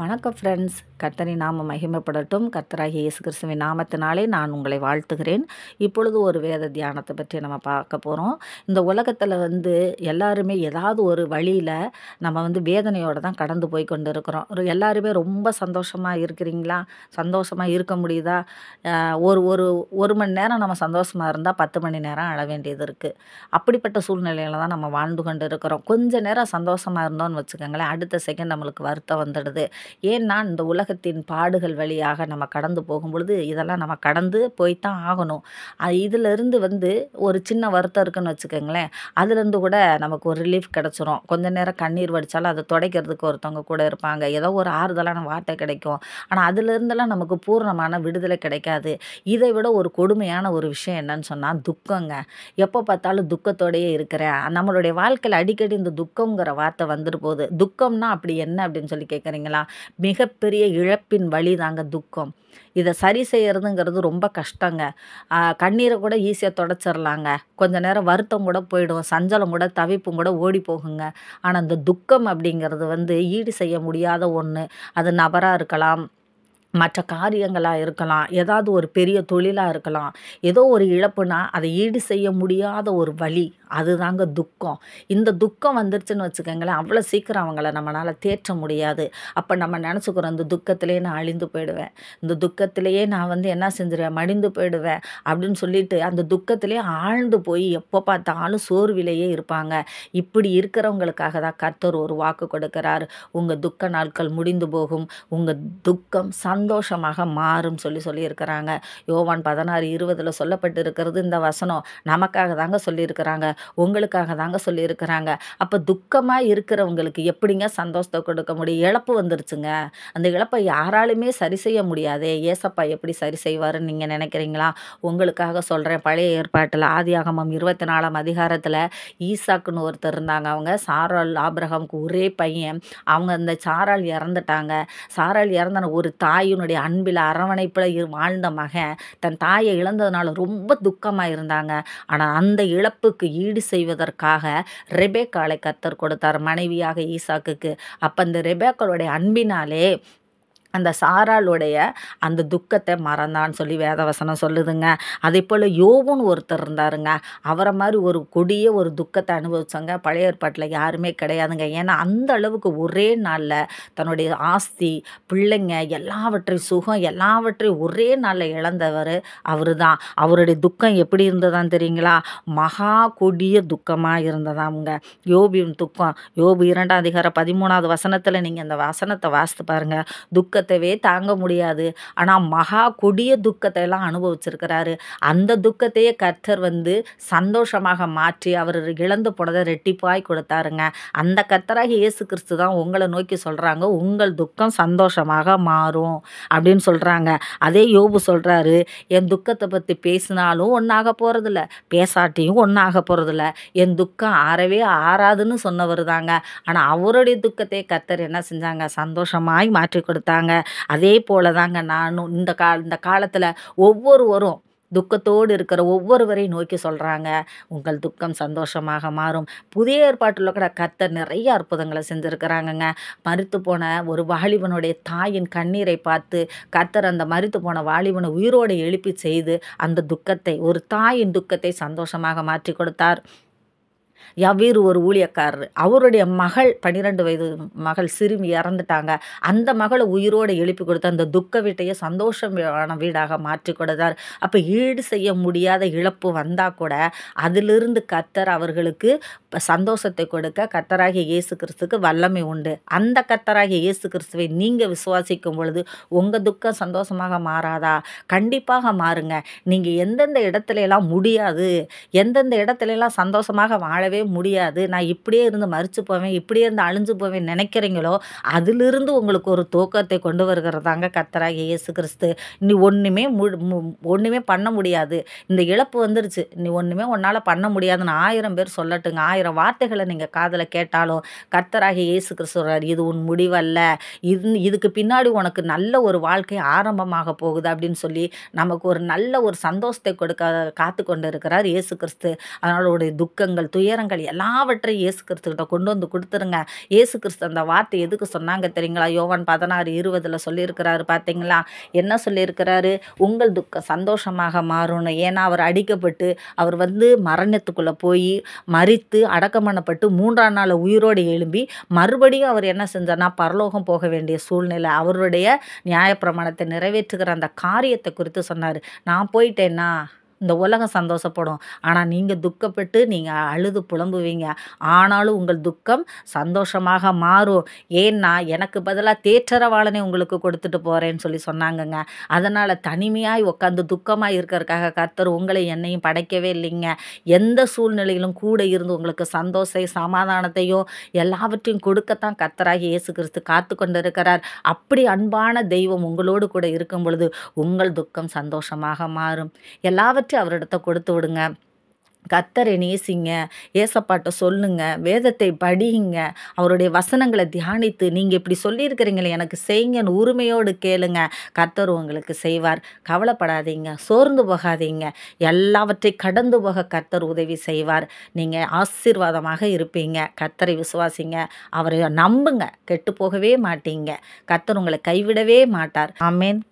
வணக்கம் ஃப்ரெண்ட்ஸ் கர்த்தரை நாம மகிமைப்படட்டும் கர்த்தராகிய இயேசு கிறிஸ்துவின் நாமத்தினாலே நான் உங்களை வாழ்த்துகிறேன் இப்பொழுது ஒரு வேத தியானத்தை பற்றி நம்ம பார்க்க போகிறோம் இந்த உலகத்தில் வந்து எல்லாருமே ஏதாவது ஒரு வழியில் நம்ம வந்து வேதனையோடு தான் கடந்து போய் கொண்டு இருக்கிறோம் எல்லாருமே ரொம்ப சந்தோஷமாக இருக்கிறீங்களா சந்தோஷமாக இருக்க முடியுதா ஒரு ஒரு ஒரு மணி நேரம் நம்ம சந்தோஷமாக இருந்தால் பத்து மணி நேரம் அழ வேண்டியது இருக்குது அப்படிப்பட்ட சூழ்நிலையில் தான் நம்ம வாழ்ந்து கொண்டு இருக்கிறோம் கொஞ்ச நேரம் சந்தோஷமாக இருந்தோம்னு வச்சுக்கோங்களேன் அடுத்த செகண்ட் நம்மளுக்கு வருத்தம் வந்துடுது ஏன்னா இந்த உலகத்தின் பாடுகள் வழியாக நம்ம கடந்து போகும் பொழுது இதெல்லாம் நம்ம கடந்து போய்தான் ஆகணும் இதிலிருந்து வந்து ஒரு சின்ன வருத்தம் இருக்குன்னு வச்சுக்கோங்களேன் அதுலேருந்து கூட நமக்கு ஒரு ரிலீஃப் கிடச்சிரும் கொஞ்சம் நேரம் கண்ணீர் வடித்தாலும் அதை துடைக்கிறதுக்கு ஒருத்தவங்க கூட இருப்பாங்க ஏதோ ஒரு ஆறுதலான வார்த்தை கிடைக்கும் ஆனால் அதுலேருந்தெல்லாம் நமக்கு பூர்ணமான விடுதலை கிடைக்காது இதை விட ஒரு கொடுமையான ஒரு விஷயம் என்னன்னு சொன்னால் துக்கங்க எப்போ பார்த்தாலும் துக்கத்தோடையே இருக்கிறேன் நம்மளுடைய வாழ்க்கையில் அடிக்கடி இந்த துக்கங்கிற வார்த்தை வந்துட்டு போகுது துக்கம்னா அப்படி என்ன அப்படின்னு சொல்லி கேட்குறீங்களா மிகப்பெரிய இழப்பின் வழி தாங்க துக்கம் இதை சரி செய்கிறதுங்கிறது ரொம்ப கஷ்டங்க கண்ணீரை கூட ஈஸியாக தொடச்சிடலாங்க கொஞ்ச நேரம் வருத்தம் கூட போயிடும் சஞ்சலம் கூட தவிப்பும் கூட ஓடி போகுங்க ஆனால் இந்த துக்கம் அப்படிங்கிறது வந்து ஈடு செய்ய முடியாத ஒன்று அது நபராக இருக்கலாம் மற்ற காரியங்களாக இருக்கலாம் ஏதாவது ஒரு பெரிய தொழிலாக இருக்கலாம் ஏதோ ஒரு இழப்புனா அதை ஈடு செய்ய முடியாத ஒரு வழி அதுதாங்க துக்கம் இந்த துக்கம் வந்துருச்சுன்னு வச்சுக்கோங்களேன் அவ்வளோ சீக்கிரம் அவங்கள நம்மளால் தேற்ற முடியாது அப்போ நம்ம நினச்சிக்கிறோம் இந்த துக்கத்திலேயே நான் அழிந்து போயிடுவேன் இந்த துக்கத்திலேயே நான் வந்து என்ன செஞ்சிருவேன் மடிந்து போயிடுவேன் அப்படின்னு சொல்லிட்டு அந்த துக்கத்திலே ஆழ்ந்து போய் எப்போ பார்த்தாலும் சோர்விலேயே இருப்பாங்க இப்படி இருக்கிறவங்களுக்காக தான் கர்த்தர் ஒரு வாக்கு கொடுக்கிறார் உங்கள் துக்க நாட்கள் முடிந்து போகும் உங்கள் துக்கம் சந்த சந்தோஷமாக மாறும் சொல்லி சொல்லியிருக்கிறாங்க யோவான் பதினாறு இருபதில் சொல்லப்பட்டு இருக்கிறது இந்த வசனம் நமக்காக தாங்க சொல்லியிருக்கிறாங்க உங்களுக்காக தாங்க சொல்லியிருக்கிறாங்க அப்போ துக்கமாக இருக்கிறவங்களுக்கு எப்படிங்க சந்தோஷத்தை கொடுக்க முடியும் இழப்பு வந்துருச்சுங்க அந்த இழப்பை யாராலுமே சரி செய்ய முடியாதே ஏசப்பா எப்படி சரி செய்வாருன்னு நீங்கள் நினைக்கிறீங்களா உங்களுக்காக சொல்கிறேன் பழைய ஏற்பாட்டில் ஆதி ஆகமம் இருபத்தி நாலாம் அதிகாரத்தில் ஈசாக்குன்னு ஒருத்தர் இருந்தாங்க அவங்க சாரால் ஆப்ரஹாமுக்கு ஒரே பையன் அவங்க அந்த சாரால் இறந்துட்டாங்க சாரால் இறந்தன ஒரு தாயும் தாயினுடைய அன்பில் அரவணைப்பில் இரு வாழ்ந்த மகன் தன் தாயை இழந்ததுனால ரொம்ப துக்கமாக இருந்தாங்க ஆனால் அந்த இழப்புக்கு ஈடு செய்வதற்காக ரெபேக்காலை கத்தர் கொடுத்தார் மனைவியாக ஈசாக்குக்கு அப்போ இந்த ரெபேக்களுடைய அன்பினாலே அந்த சாராளுடைய அந்த துக்கத்தை மறந்தான்னு சொல்லி வேதவசனம் சொல்லுதுங்க அதே போல் யோபுன்னு ஒருத்தர் இருந்தாருங்க அவரை மாதிரி ஒரு கொடிய ஒரு துக்கத்தை அனுபவிச்சவங்க பழைய ஏற்பாட்டில் யாருமே கிடையாதுங்க ஏன்னா அந்த அளவுக்கு ஒரே நாளில் தன்னுடைய ஆஸ்தி பிள்ளைங்க எல்லாவற்றையும் சுகம் எல்லாவற்றையும் ஒரே நாளில் இழந்தவர் அவர் தான் அவருடைய துக்கம் எப்படி இருந்ததான் தெரியுங்களா மகா கொடிய துக்கமாக இருந்ததாங்க யோபியின் துக்கம் யோபு இரண்டாம் அதிகார பதிமூணாவது வசனத்தில் நீங்கள் அந்த வசனத்தை வாசித்து பாருங்கள் துக்கத்தை துக்கத்தவே தாங்க முடியாது ஆனால் மகா கொடிய துக்கத்தை எல்லாம் அனுபவிச்சிருக்கிறாரு அந்த துக்கத்தையே கர்த்தர் வந்து சந்தோஷமாக மாற்றி அவர் இழந்து போனதை ரெட்டிப்பாய் கொடுத்தாருங்க அந்த கர்த்தராக இயேசு கிறிஸ்து தான் உங்களை நோக்கி சொல்கிறாங்க உங்கள் துக்கம் சந்தோஷமாக மாறும் அப்படின்னு சொல்கிறாங்க அதே யோபு சொல்கிறாரு என் துக்கத்தை பற்றி பேசினாலும் ஒன்றாக போகிறதில்ல பேசாட்டியும் ஒன்றாக போகிறதில்ல என் துக்கம் ஆறவே ஆறாதுன்னு சொன்னவர் தாங்க ஆனால் அவருடைய துக்கத்தை கர்த்தர் என்ன செஞ்சாங்க சந்தோஷமாய் மாற்றி கொடுத்தாங்க அதே போல தாங்க நானும் இந்த கா இந்த காலத்தில் ஒவ்வொருவரும் துக்கத்தோடு இருக்கிற ஒவ்வொருவரையும் நோக்கி சொல்கிறாங்க உங்கள் துக்கம் சந்தோஷமாக மாறும் புதிய ஏற்பாட்டில் கூட கத்தர் நிறைய அற்புதங்களை செஞ்சுருக்கிறாங்கங்க மறுத்து போன ஒரு வாலிபனுடைய தாயின் கண்ணீரை பார்த்து கத்தர் அந்த மறுத்து போன வாலிபனை உயிரோடு எழுப்பி செய்து அந்த துக்கத்தை ஒரு தாயின் துக்கத்தை சந்தோஷமாக மாற்றி கொடுத்தார் வேறு ஒரு ஊழியக்காரர் அவருடைய மகள் பன்னிரெண்டு வயது மகள் சிறுமி இறந்துட்டாங்க அந்த மகளை உயிரோடு எழுப்பி கொடுத்து அந்த துக்க வீட்டையே சந்தோஷமான வீடாக மாற்றி கொடுத்தார் அப்போ ஈடு செய்ய முடியாத இழப்பு வந்தால் கூட அதிலிருந்து கத்தர் அவர்களுக்கு சந்தோஷத்தை கொடுக்க கத்தராகிய இயேசு கிறிஸ்துக்கு வல்லமை உண்டு அந்த கத்தராகிய இயேசு கிறிஸ்துவை நீங்கள் விசுவாசிக்கும் பொழுது உங்கள் துக்கம் சந்தோஷமாக மாறாதா கண்டிப்பாக மாறுங்க நீங்கள் எந்தெந்த இடத்துலலாம் முடியாது எந்தெந்த இடத்துலலாம் சந்தோஷமாக வாழ வாழவே முடியாது நான் இப்படியே இருந்து மறுத்து போவேன் இப்படியே இருந்து அழிஞ்சு போவேன் நினைக்கிறீங்களோ அதிலிருந்து உங்களுக்கு ஒரு தூக்கத்தை கொண்டு வருகிறதாங்க கத்தராக இயேசு கிறிஸ்து நீ ஒன்றுமே மு ஒன்றுமே பண்ண முடியாது இந்த இழப்பு வந்துருச்சு நீ ஒன்றுமே உன்னால் பண்ண முடியாதுன்னு ஆயிரம் பேர் சொல்லட்டுங்க ஆயிரம் வார்த்தைகளை நீங்கள் காதில் கேட்டாலும் கர்த்தராகி இயேசு கிறிஸ்துவார் இது உன் முடிவல்ல இது இதுக்கு பின்னாடி உனக்கு நல்ல ஒரு வாழ்க்கை ஆரம்பமாக போகுது அப்படின்னு சொல்லி நமக்கு ஒரு நல்ல ஒரு சந்தோஷத்தை கொடுக்க காத்து கொண்டு இருக்கிறார் இயேசு கிறிஸ்து அதனால் உடைய துக்கங்கள் துயர் துயரங்கள் எல்லாவற்றையும் இயேசு கிறிஸ்துக்கிட்ட கொண்டு வந்து கொடுத்துருங்க இயேசு கிறிஸ்து அந்த வார்த்தை எதுக்கு சொன்னாங்க தெரியுங்களா யோவான் பதினாறு இருபதில் சொல்லியிருக்கிறாரு பார்த்தீங்களா என்ன சொல்லியிருக்கிறாரு உங்கள் துக்கம் சந்தோஷமாக மாறும்னு ஏன்னா அவர் அடிக்கப்பட்டு அவர் வந்து மரணத்துக்குள்ளே போய் மறித்து அடக்கமணப்பட்டு மூன்றாம் நாள் உயிரோடு எழும்பி மறுபடியும் அவர் என்ன செஞ்சார்னா பரலோகம் போக வேண்டிய சூழ்நிலை அவருடைய நியாயப்பிரமாணத்தை நிறைவேற்றுகிற அந்த காரியத்தை குறித்து சொன்னார் நான் போயிட்டேன்னா இந்த உலகம் சந்தோஷப்படும் ஆனால் நீங்கள் துக்கப்பட்டு நீங்கள் அழுது புலம்புவீங்க ஆனாலும் உங்கள் துக்கம் சந்தோஷமாக மாறும் ஏன்னா எனக்கு பதிலாக தேற்றரவாளனை உங்களுக்கு கொடுத்துட்டு போகிறேன்னு சொல்லி சொன்னாங்கங்க அதனால் தனிமையாய் உட்காந்து துக்கமாக இருக்கிறதுக்காக கர்த்தர் உங்களை என்னையும் படைக்கவே இல்லைங்க எந்த சூழ்நிலையிலும் கூட இருந்து உங்களுக்கு சந்தோஷ சமாதானத்தையும் எல்லாவற்றையும் கொடுக்கத்தான் கர்த்தராகி இயேசு கிறிஸ்து காத்து கொண்டிருக்கிறார் இருக்கிறார் அப்படி அன்பான தெய்வம் உங்களோடு கூட இருக்கும் பொழுது உங்கள் துக்கம் சந்தோஷமாக மாறும் எல்லாவற்றையும் மாற்றி அவரிடத்தை கொடுத்து விடுங்க கத்தரை நேசிங்க ஏசப்பாட்டை சொல்லுங்க வேதத்தை படியுங்க அவருடைய வசனங்களை தியானித்து நீங்கள் இப்படி சொல்லியிருக்கிறீங்களே எனக்கு செய்யுங்கன்னு உரிமையோடு கேளுங்க கர்த்தர் உங்களுக்கு செய்வார் கவலைப்படாதீங்க சோர்ந்து போகாதீங்க எல்லாவற்றை கடந்து போக கர்த்தர் உதவி செய்வார் நீங்கள் ஆசீர்வாதமாக இருப்பீங்க கர்த்தரை விசுவாசிங்க அவரை நம்புங்க கெட்டு போகவே மாட்டீங்க கத்தர் உங்களை கைவிடவே மாட்டார் ஆமேன்